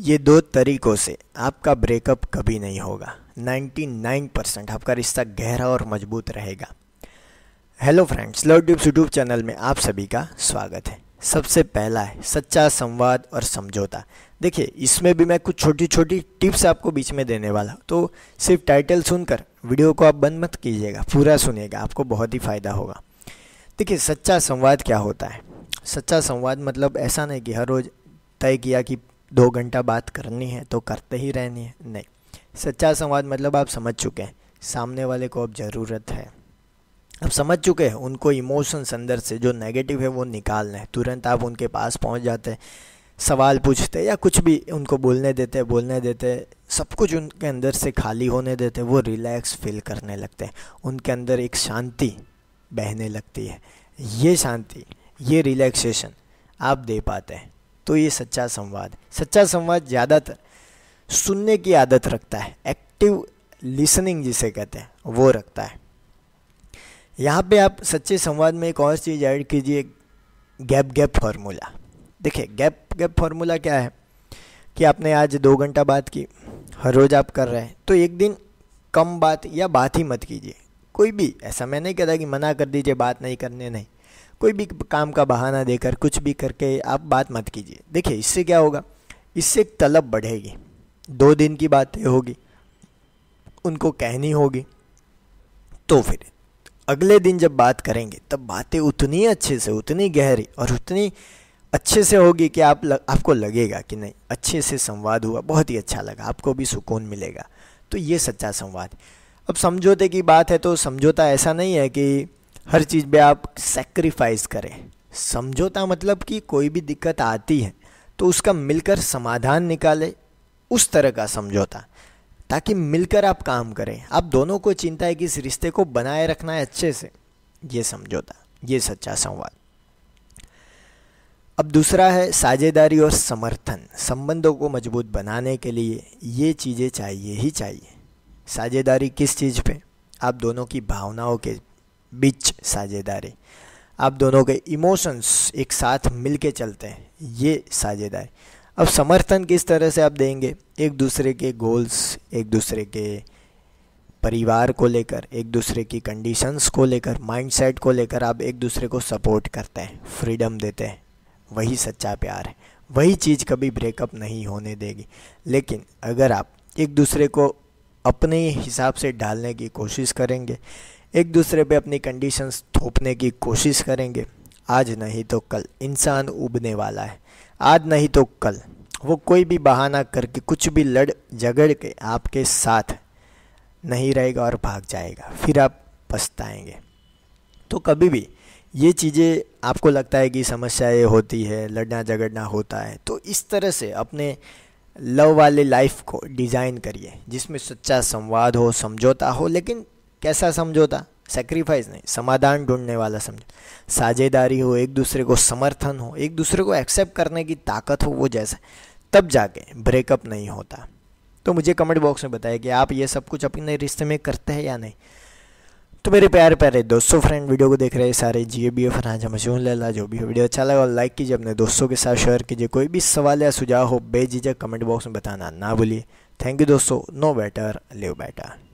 ये दो तरीक़ों से आपका ब्रेकअप कभी नहीं होगा 99 परसेंट आपका रिश्ता गहरा और मजबूत रहेगा hello friends love tubes YouTube channel में आप सभी का स्वागत है सबसे पहला है सच्चा संवाद और समझौता देखिए इसमें भी मैं कुछ छोटी छोटी टिप्स आपको बीच में देने वाला तो सिर्फ टाइटल सुनकर वीडियो को आप बंद मत कीजिएगा पूरा सुनिएगा आपको बहुत ही फ़ायदा होगा देखिए सच्चा संवाद क्या होता है सच्चा संवाद मतलब ऐसा नहीं कि हर रोज़ तय किया कि दो घंटा बात करनी है तो करते ही रहनी है नहीं सच्चा संवाद मतलब आप समझ चुके हैं सामने वाले को अब ज़रूरत है अब समझ चुके हैं उनको इमोशंस अंदर से जो नेगेटिव है वो निकालना है तुरंत आप उनके पास पहुंच जाते हैं सवाल पूछते या कुछ भी उनको बोलने देते बोलने देते सब कुछ उनके अंदर से खाली होने देते वो रिलैक्स फील करने लगते हैं उनके अंदर एक शांति बहने लगती है ये शांति ये रिलैक्सेशन आप दे पाते हैं तो ये सच्चा संवाद सच्चा संवाद ज़्यादातर सुनने की आदत रखता है एक्टिव लिसनिंग जिसे कहते हैं वो रखता है यहाँ पे आप सच्चे संवाद में एक और चीज़ ऐड कीजिए गैप गैप फार्मूला देखिए गैप गैप फार्मूला क्या है कि आपने आज दो घंटा बात की हर रोज़ आप कर रहे हैं तो एक दिन कम बात या बात ही मत कीजिए कोई भी ऐसा मैं नहीं कहता कि मना कर दीजिए बात नहीं करने नहीं कोई भी काम का बहाना देकर कुछ भी करके आप बात मत कीजिए देखिए इससे क्या होगा इससे एक तलब बढ़ेगी दो दिन की बातें होगी उनको कहनी होगी तो फिर अगले दिन जब बात करेंगे तब बातें उतनी अच्छे से उतनी गहरी और उतनी अच्छे से होगी कि आप लग, आपको लगेगा कि नहीं अच्छे से संवाद हुआ बहुत ही अच्छा लगा आपको भी सुकून मिलेगा तो ये सच्चा संवाद अब समझौते की बात है तो समझौता ऐसा नहीं है कि हर चीज़ पे आप सेक्रीफाइस करें समझौता मतलब कि कोई भी दिक्कत आती है तो उसका मिलकर समाधान निकाले उस तरह का समझौता ताकि मिलकर आप काम करें आप दोनों को चिंता है कि इस रिश्ते को बनाए रखना है अच्छे से ये समझौता ये सच्चा संवाद अब दूसरा है साझेदारी और समर्थन संबंधों को मजबूत बनाने के लिए ये चीज़ें चाहिए ही चाहिए साझेदारी किस चीज़ पे आप दोनों की भावनाओं के बीच साझेदारी आप दोनों के इमोशंस एक साथ मिल के चलते हैं ये साझेदारी अब समर्थन किस तरह से आप देंगे एक दूसरे के गोल्स एक दूसरे के परिवार को लेकर एक दूसरे की कंडीशंस को लेकर माइंडसेट को लेकर आप एक दूसरे को सपोर्ट करते हैं फ्रीडम देते हैं वही सच्चा प्यार है वही चीज़ कभी ब्रेकअप नहीं होने देगी लेकिन अगर आप एक दूसरे को अपने हिसाब से ढालने की कोशिश करेंगे एक दूसरे पे अपनी कंडीशंस थोपने की कोशिश करेंगे आज नहीं तो कल इंसान उबने वाला है आज नहीं तो कल वो कोई भी बहाना करके कुछ भी लड़ झगड़ के आपके साथ नहीं रहेगा और भाग जाएगा फिर आप पछताएंगे तो कभी भी ये चीज़ें आपको लगता है कि समस्याएं होती है लड़ना झगड़ना होता है तो इस तरह से अपने लव वाले लाइफ को डिज़ाइन करिए जिसमें सच्चा संवाद हो समझौता हो लेकिन कैसा समझौता सेक्रीफाइस नहीं समाधान ढूंढने वाला समझ साझेदारी हो एक दूसरे को समर्थन हो एक दूसरे को एक्सेप्ट करने की ताकत हो वो जैसा तब जाके ब्रेकअप नहीं होता तो मुझे कमेंट बॉक्स में बताया कि आप ये सब कुछ अपने रिश्ते में करते हैं या नहीं तो मेरे प्यार प्यारे दोस्तों फ्रेंड वीडियो को देख रहे सारे जी बी एफ राजा मशहूर लला जो भी हो वीडियो अच्छा लगा और लाइक कीजिए अपने दोस्तों के साथ शेयर कीजिए कोई भी सवाल या सुझाव हो बेझिझक कमेंट बॉक्स में बताना ना भूलिए थैंक यू दोस्तों नो बेटर लिव बेटर